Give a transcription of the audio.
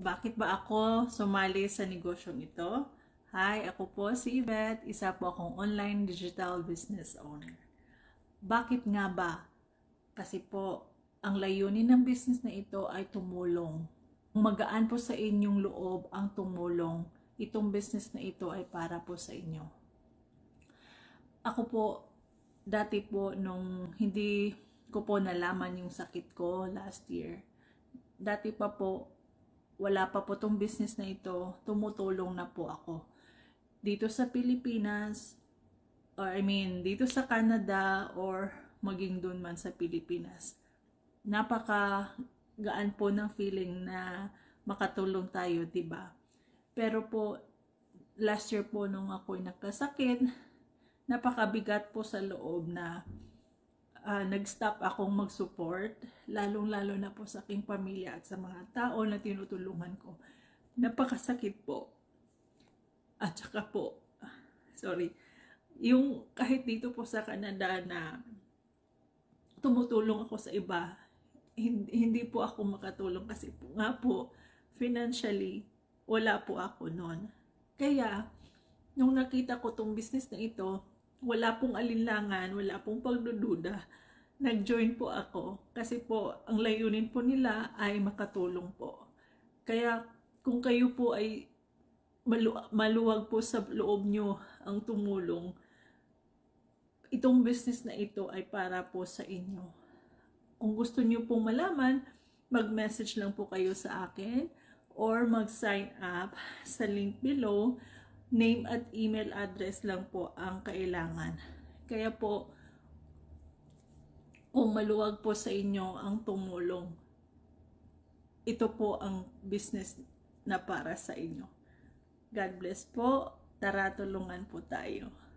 Bakit ba ako sumali sa negosyong ito? Hi, ako po si Yvette, isa po akong online digital business owner. Bakit nga ba? Kasi po, ang layunin ng business na ito ay tumulong. Magaan po sa inyong loob ang tumulong. Itong business na ito ay para po sa inyo. Ako po, dati po nung hindi ko po nalaman yung sakit ko last year, dati pa po wala pa po tong business na ito, tumutulong na po ako. Dito sa Pilipinas, or I mean, dito sa Canada, or maging doon man sa Pilipinas. Napaka gaan po ng feeling na makatulong tayo, ba diba? Pero po, last year po nung ako'y nagkasakit, napakabigat po sa loob na uh, nag-stop akong mag-support, lalong-lalo na po sa aking pamilya at sa mga tao na tinutulungan ko. Napakasakit po. At saka po, sorry, yung kahit dito po sa Canada na tumutulong ako sa iba, hindi, hindi po ako makatulong kasi po, nga po, financially, wala po ako noon. Kaya, nung nakita ko tong business na ito, wala pong alinlangan, wala pong pagdududa, nag-join po ako kasi po ang layunin po nila ay makatulong po. Kaya kung kayo po ay malu maluwag po sa loob nyo ang tumulong, itong business na ito ay para po sa inyo. Kung gusto nyo pong malaman, mag-message lang po kayo sa akin or mag-sign up sa link below name at email address lang po ang kailangan. Kaya po, kung maluwag po sa inyo ang tumulong, ito po ang business na para sa inyo. God bless po. Tara, tulungan po tayo.